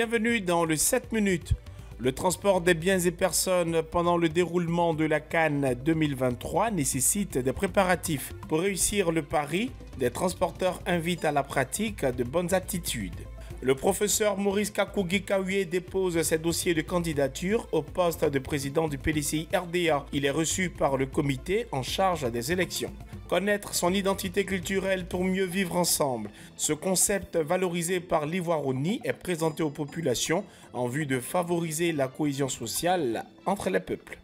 Bienvenue dans le 7 minutes. Le transport des biens et personnes pendant le déroulement de la Cannes 2023 nécessite des préparatifs. Pour réussir le pari, des transporteurs invitent à la pratique de bonnes attitudes. Le professeur Maurice Kakugi-Kaouye dépose ses dossiers de candidature au poste de président du PDCI RDA. Il est reçu par le comité en charge des élections connaître son identité culturelle pour mieux vivre ensemble. Ce concept valorisé par l'Ivoironie est présenté aux populations en vue de favoriser la cohésion sociale entre les peuples.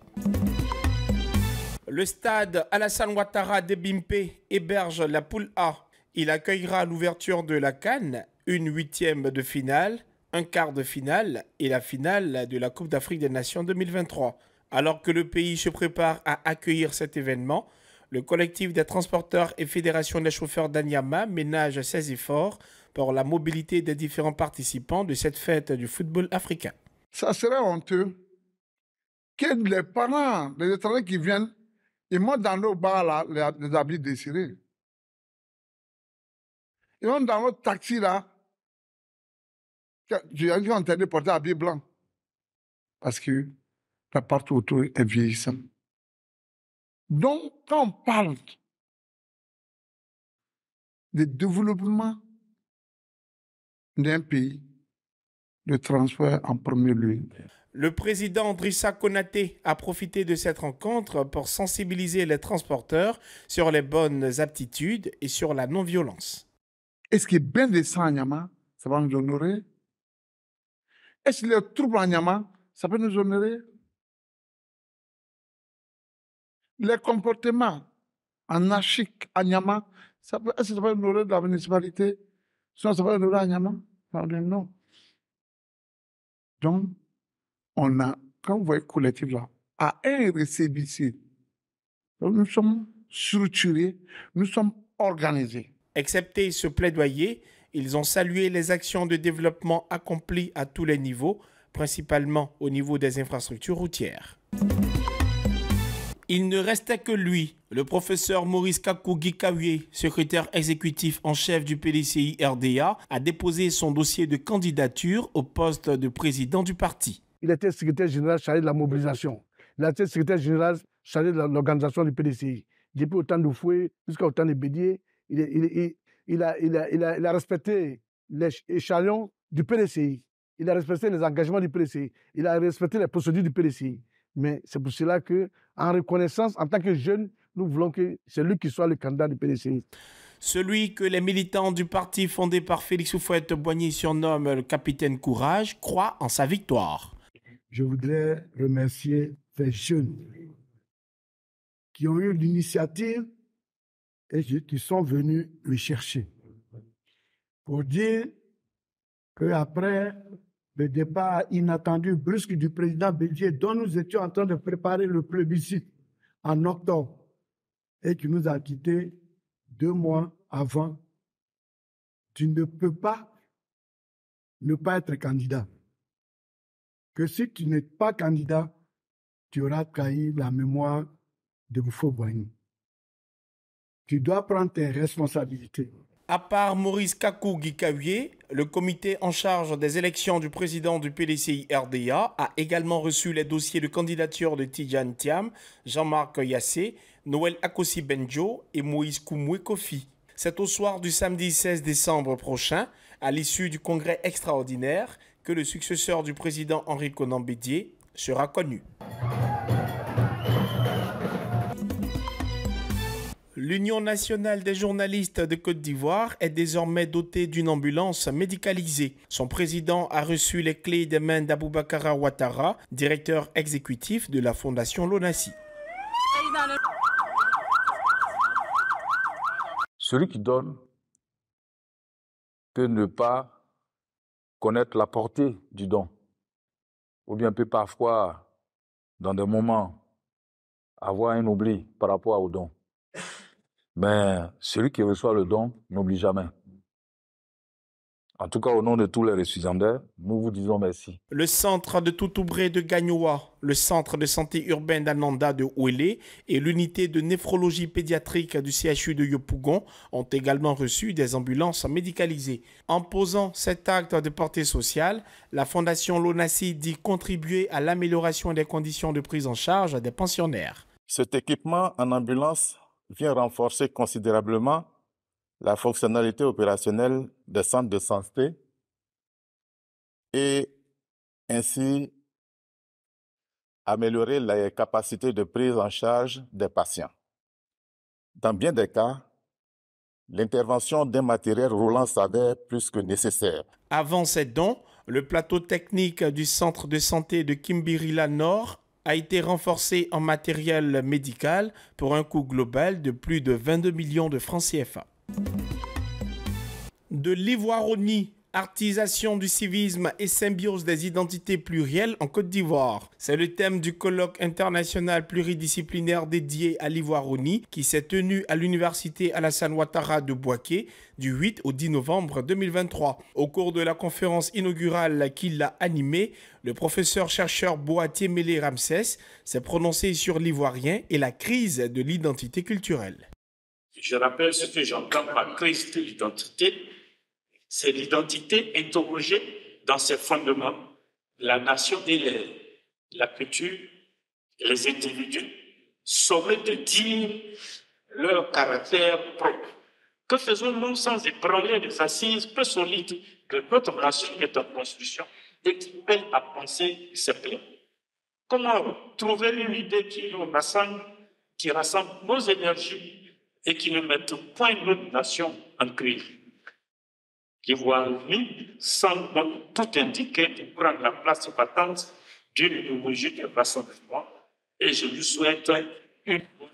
Le stade Alassane Ouattara de Bimpe héberge la poule A. Il accueillera l'ouverture de la Cannes, une huitième de finale, un quart de finale et la finale de la Coupe d'Afrique des Nations 2023. Alors que le pays se prépare à accueillir cet événement, le collectif des transporteurs et fédération des chauffeurs d'Anyama ménage ses efforts pour la mobilité des différents participants de cette fête du football africain. Ça serait honteux que les parents les étrangers qui viennent, ils montent dans nos bars là, les, habits déchirés. Ils montent dans nos taxi là. J'ai entendu qu'on porter habits Parce que la porte autour est vieillissante. Donc, quand on parle de développement d'un pays, le transfert en premier lieu. Le président Drissa Konaté a profité de cette rencontre pour sensibiliser les transporteurs sur les bonnes aptitudes et sur la non-violence. Est-ce que bien des à Nyama, ça va nous honorer Est-ce que le trouble à Nyama, ça peut nous honorer les comportements anarchiques à Niama, ça est-ce que ça la municipalité Sinon, ça peut honorer à Niama Non. Donc, on a, quand vous voyez collectif là, à RCBC, nous sommes structurés, nous sommes organisés. Excepté ce plaidoyer, ils ont salué les actions de développement accomplies à tous les niveaux, principalement au niveau des infrastructures routières. Il ne restait que lui, le professeur Maurice Kakougi Kawie, secrétaire exécutif en chef du PDCI RDA, a déposé son dossier de candidature au poste de président du parti. Il était secrétaire général chargé de la mobilisation. Il était secrétaire général chargé de l'organisation du PDCI. Depuis autant de fouet jusqu'à autant de bédier, il, a, il, a, respecté les échelons du PDCI. Il a respecté les engagements du PDCI. Il a respecté les procédures du PDCI. Mais c'est pour cela que, en reconnaissance, en tant que jeune, nous voulons que c'est lui qui soit le candidat du PDC. Celui que les militants du parti fondé par Félix oufouette boigny surnomme le capitaine Courage croit en sa victoire. Je voudrais remercier ces jeunes qui ont eu l'initiative et qui sont venus me chercher pour dire qu'après le départ inattendu, brusque du président Bélier, dont nous étions en train de préparer le plébiscite en octobre, et qui nous a quittés deux mois avant. Tu ne peux pas ne pas être candidat. Que si tu n'es pas candidat, tu auras trahi la mémoire de Boyne. Tu dois prendre tes responsabilités. À part Maurice Kakou Guikavier, le comité en charge des élections du président du PDCI RDA a également reçu les dossiers de candidature de Tijan Thiam, Jean-Marc Yassé, Noël akosi Benjo et Moïse Koumoué Kofi. C'est au soir du samedi 16 décembre prochain, à l'issue du congrès extraordinaire, que le successeur du président Henri Conan Bédier sera connu. L'Union nationale des journalistes de Côte d'Ivoire est désormais dotée d'une ambulance médicalisée. Son président a reçu les clés des mains d'Aboubacara Ouattara, directeur exécutif de la Fondation Lonassi. Celui qui donne peut ne pas connaître la portée du don, ou bien peut parfois, dans des moments, avoir un oubli par rapport au don. Mais ben, celui qui reçoit le don n'oublie jamais. En tout cas, au nom de tous les récipiendaires, nous vous disons merci. Le centre de Toutoubré de Gagnoa, le centre de santé urbaine d'Ananda de Ouélé et l'unité de néphrologie pédiatrique du CHU de Yopougon ont également reçu des ambulances médicalisées. En posant cet acte de portée sociale, la Fondation Lonassi dit contribuer à l'amélioration des conditions de prise en charge des pensionnaires. Cet équipement en ambulance vient renforcer considérablement la fonctionnalité opérationnelle des centres de santé et ainsi améliorer la capacité de prise en charge des patients. Dans bien des cas, l'intervention d'un matériel roulant s'avère plus que nécessaire. Avant ces don, le plateau technique du centre de santé de la Nord a été renforcé en matériel médical pour un coût global de plus de 22 millions de francs CFA. De l'ivoironie Artisation du civisme et symbiose des identités plurielles en Côte d'Ivoire. C'est le thème du colloque international pluridisciplinaire dédié à l'Ivoironie qui s'est tenu à l'université Alassane Ouattara de Boaké du 8 au 10 novembre 2023. Au cours de la conférence inaugurale qui l'a animée, le professeur-chercheur Boatier Mélé Ramsès s'est prononcé sur l'ivoirien et la crise de l'identité culturelle. Je rappelle ce que j'entends par crise l'identité ». C'est l'identité interrogée dans ses fondements, la nation elle-même, la culture, les individus, sommet de dire leur caractère propre. Que faisons-nous sans ébranler les assises peu solides de notre nation est en construction et qui à penser ses Comment trouver une idée qui nous rassemble, qui rassemble nos énergies et qui ne mette point notre nation en crise qui tout indiquer, pour prendre la place patente d'une Et je lui souhaite une bonne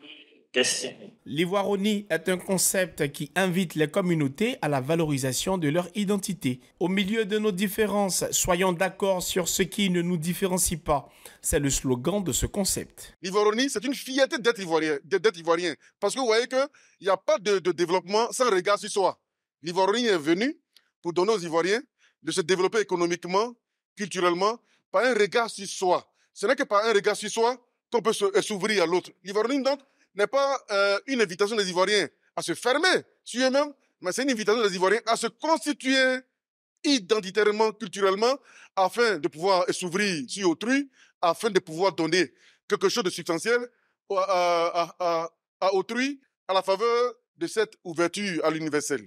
L'ivoironie est un concept qui invite les communautés à la valorisation de leur identité. Au milieu de nos différences, soyons d'accord sur ce qui ne nous différencie pas. C'est le slogan de ce concept. L'ivoironie, c'est une fierté d'être ivoirien, ivoirien, Parce que vous voyez qu'il n'y a pas de, développement sans regard sur soi. L'ivoironie est venu pour donner aux Ivoiriens de se développer économiquement, culturellement, par un regard sur soi. Ce n'est que par un regard sur soi qu'on peut euh, s'ouvrir à l'autre. L'Ivoirien, donc, n'est pas euh, une invitation des Ivoiriens à se fermer sur eux-mêmes, mais c'est une invitation des Ivoiriens à se constituer identitairement, culturellement, afin de pouvoir s'ouvrir sur autrui, afin de pouvoir donner quelque chose de substantiel à autrui à la faveur de cette ouverture à l'universel.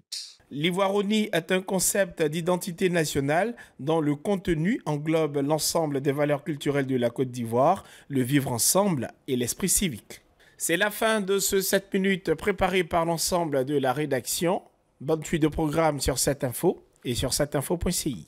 L'ivoironie est un concept d'identité nationale dont le contenu englobe l'ensemble des valeurs culturelles de la Côte d'Ivoire, le vivre ensemble et l'esprit civique. C'est la fin de ce 7 minutes préparé par l'ensemble de la rédaction. Bonne suite de programme sur cette info et sur cette info.ci.